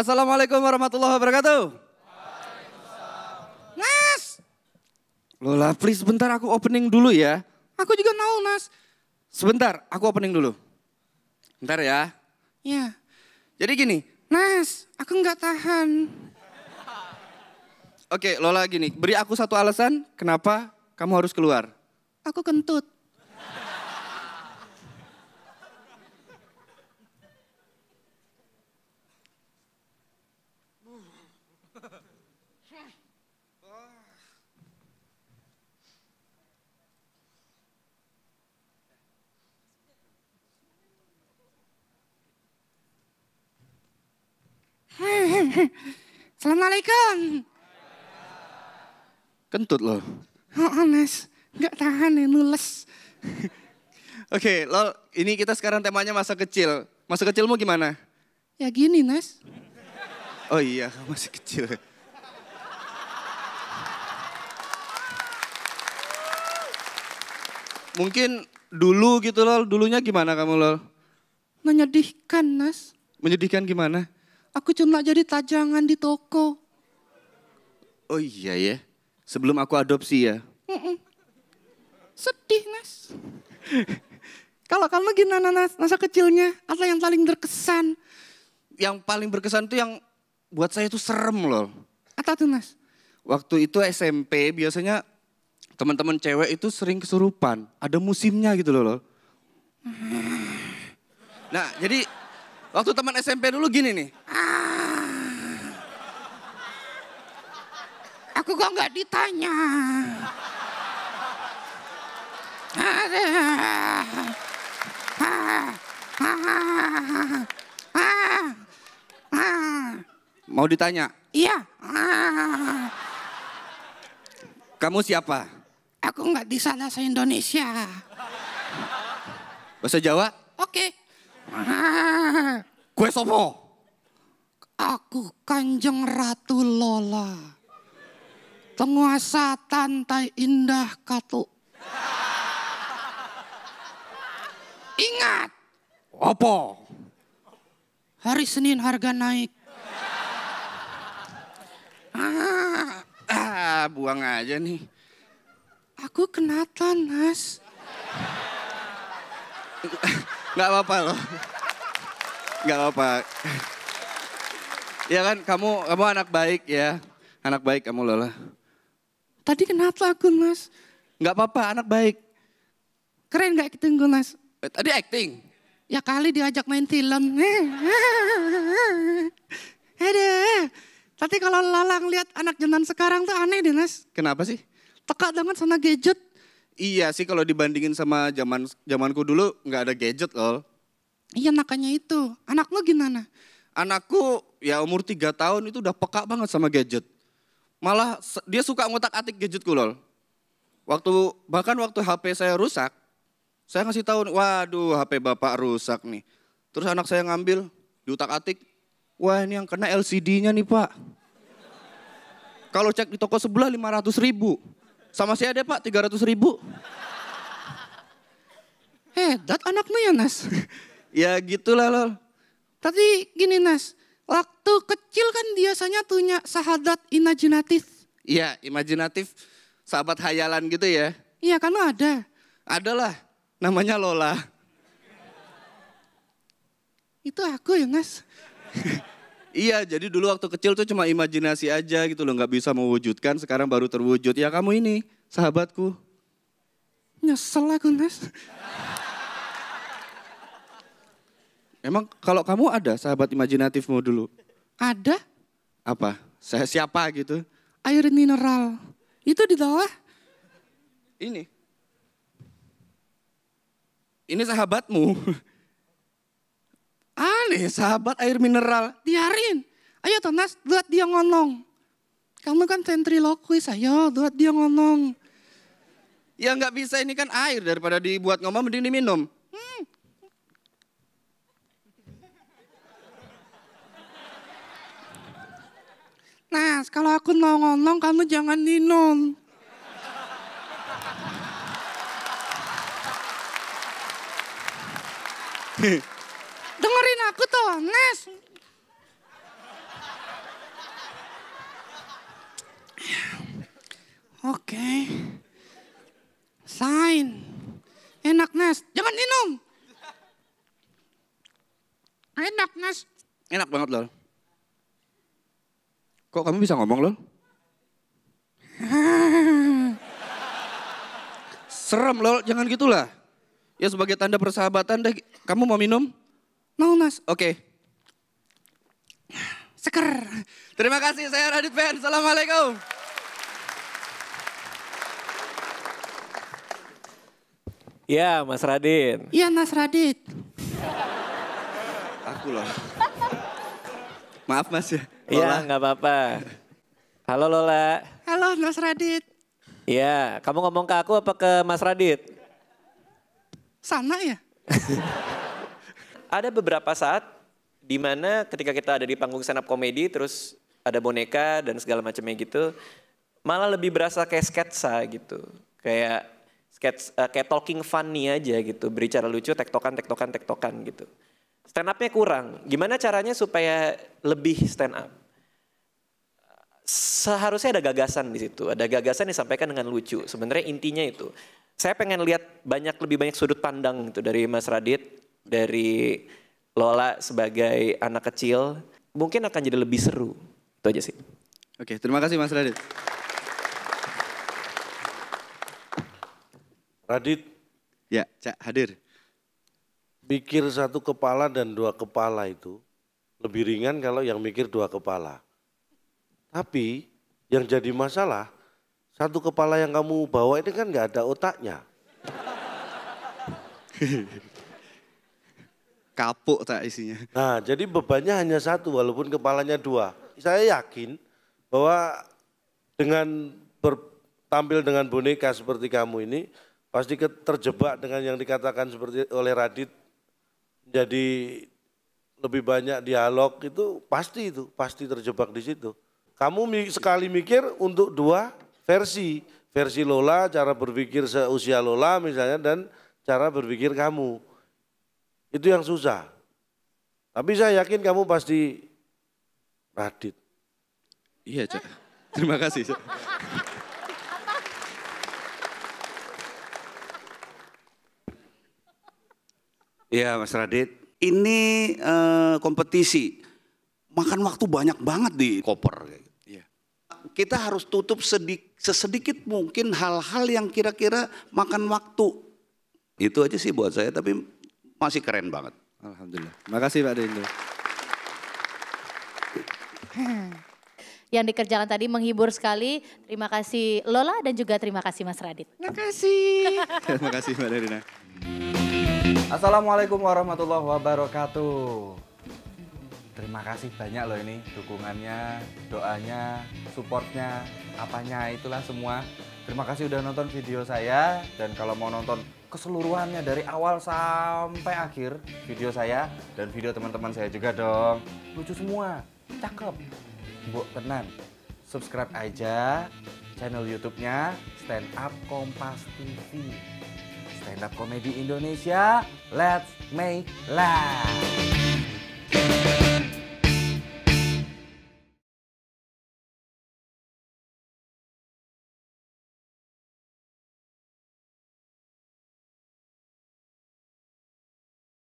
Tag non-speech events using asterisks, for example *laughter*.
Assalamualaikum warahmatullahi wabarakatuh. Nas. Lola, please sebentar aku opening dulu ya. Aku juga mau, Nas. Sebentar, aku opening dulu. Bentar ya. Ya. Jadi gini, Nas, aku nggak tahan. Oke, Lola gini, beri aku satu alasan kenapa kamu harus keluar. Aku kentut. *laughs* Assalamualaikum. Kentut loh. Oh, honest. Nggak tahan ya, nules. *laughs* Oke, okay, lo ini kita sekarang temanya masa kecil. Masa kecilmu gimana? Ya gini, Nes. Oh iya, masih kecil. Mungkin dulu gitu loh, dulunya gimana kamu loh? Menyedihkan, Nas. Menyedihkan gimana? Aku cuma jadi tajangan di toko. Oh iya ya, sebelum aku adopsi ya. Mm -mm. Sedih Nas. Kalau kamu gimana Nas, masa kecilnya? Apa yang paling berkesan? Yang paling berkesan tuh yang buat saya itu serem loh. Apa tuh Nas? Waktu itu SMP biasanya teman-teman cewek itu sering kesurupan. Ada musimnya gitu loh. loh. Mm-hmm. Nah jadi waktu teman SMP dulu gini nih. Aku kok nggak ditanya. Mau ditanya? Iya. Kamu siapa? Aku nggak di sana Saya Indonesia. Bahasa Jawa? Oke. Okay. Kue sopo? Aku Kanjeng Ratu Lola. Penguasa Tantai Indah Katuk. Ingat. Apa? Hari Senin harga naik. Ah, ah, buang aja nih. Aku kena tanas. Gak apa-apa loh. Gak apa-apa. Ya kan, kamu kamu anak baik ya. Anak baik kamu Lola tadi kenapa aku mas. Nggak apa-apa, anak baik. Keren gak acting gue mas? Eh, tadi acting. Ya kali diajak main film. Ada. *laughs* Tapi kalau lalang lihat anak zaman sekarang tuh aneh deh mas. Kenapa sih? Teka banget sama gadget. Iya sih kalau dibandingin sama zaman zamanku dulu nggak ada gadget lol. Iya makanya itu. Anak lu gimana? Anakku ya umur 3 tahun itu udah peka banget sama gadget Malah dia suka ngotak-atik gadgetku lol. Waktu bahkan waktu HP saya rusak, saya ngasih tahu, waduh HP bapak rusak nih. Terus anak saya ngambil, diutak-atik, wah ini yang kena LCD-nya nih pak. Kalau cek di toko sebelah 500 ribu. Sama saya ada pak 300 ribu. dat anakmu ya Nas. *laughs* ya gitulah lol. Tapi gini Nas, waktu ke kecil kan biasanya punya sahadat imajinatif. Iya, imajinatif, sahabat hayalan gitu ya. Iya, karena ada. Adalah, namanya Lola. Itu aku ya, Mas. *laughs* iya, jadi dulu waktu kecil tuh cuma imajinasi aja gitu loh, nggak bisa mewujudkan, sekarang baru terwujud. Ya kamu ini, sahabatku. Nyesel aku, Mas. Emang kalau kamu ada sahabat imajinatifmu dulu? Ada. Apa? Saya siapa gitu? Air mineral. Itu di bawah. Ini. Ini sahabatmu. *laughs* Aneh, sahabat air mineral. diarin. Ayo Tonas, buat dia ngonong. Kamu kan ventriloquist, ayo buat dia ngonong. Ya nggak bisa, ini kan air. Daripada dibuat ngomong, mending diminum. kalau aku nongol-nongol kamu jangan minum. *laughs* Dengerin aku tuh, Nes. Oke. Okay. Sign. Enak, Nes. Jangan minum. Enak, Nes. Enak banget, loh. Kok kamu bisa ngomong loh? Serem loh, jangan gitulah. Ya sebagai tanda persahabatan deh, kamu mau minum? Mau mas, oke. Okay. Seker. Terima kasih, saya Radit Ben. Assalamualaikum. Ya, Mas Radit. Iya, Mas Radit. Aku loh. Maaf mas ya. Iya, nggak apa-apa. Halo Lola. Halo Mas Radit. Iya, kamu ngomong ke aku apa ke Mas Radit? Sama ya. *laughs* ada beberapa saat di mana ketika kita ada di panggung stand up komedi terus ada boneka dan segala macamnya gitu, malah lebih berasa kayak sketsa gitu. Kayak sketch eh, uh, kayak talking funny aja gitu, berbicara lucu, tektokan tektokan tektokan gitu. Stand up-nya kurang. Gimana caranya supaya lebih stand up? seharusnya ada gagasan di situ, ada gagasan disampaikan dengan lucu. Sebenarnya intinya itu. Saya pengen lihat banyak lebih banyak sudut pandang itu dari Mas Radit, dari Lola sebagai anak kecil, mungkin akan jadi lebih seru. Itu aja sih. Oke, terima kasih Mas Radit. Radit. Ya, Cak, hadir. Mikir satu kepala dan dua kepala itu lebih ringan kalau yang mikir dua kepala. Tapi yang jadi masalah, satu kepala yang kamu bawa ini kan nggak ada otaknya. *laughs* Kapuk tak isinya. Nah, jadi bebannya hanya satu walaupun kepalanya dua. Saya yakin bahwa dengan bertampil dengan boneka seperti kamu ini, pasti terjebak dengan yang dikatakan seperti oleh Radit jadi lebih banyak dialog itu pasti itu pasti terjebak di situ. Kamu sekali mikir untuk dua versi. Versi Lola, cara berpikir seusia Lola misalnya dan cara berpikir kamu. Itu yang susah. Tapi saya yakin kamu pasti Radit. Iya, Cak. Terima kasih, Cak. Iya, Mas Radit. Ini uh, kompetisi makan waktu banyak banget di koper kita harus tutup sedik, sesedikit mungkin hal-hal yang kira-kira makan waktu. Itu aja sih buat saya, tapi masih keren banget. Alhamdulillah. terima kasih Pak Dindo. *clears throat* Yang dikerjakan tadi menghibur sekali. Terima kasih Lola dan juga terima kasih Mas Radit. Terima kasih. *laughs* terima kasih Mbak Darina. Assalamualaikum warahmatullahi wabarakatuh terima kasih banyak loh ini dukungannya, doanya, supportnya, apanya itulah semua. Terima kasih udah nonton video saya dan kalau mau nonton keseluruhannya dari awal sampai akhir video saya dan video teman-teman saya juga dong. Lucu semua, cakep. Mbok tenan. Subscribe aja channel YouTube-nya Stand Up Kompas TV. Stand Up Komedi Indonesia, let's make laugh.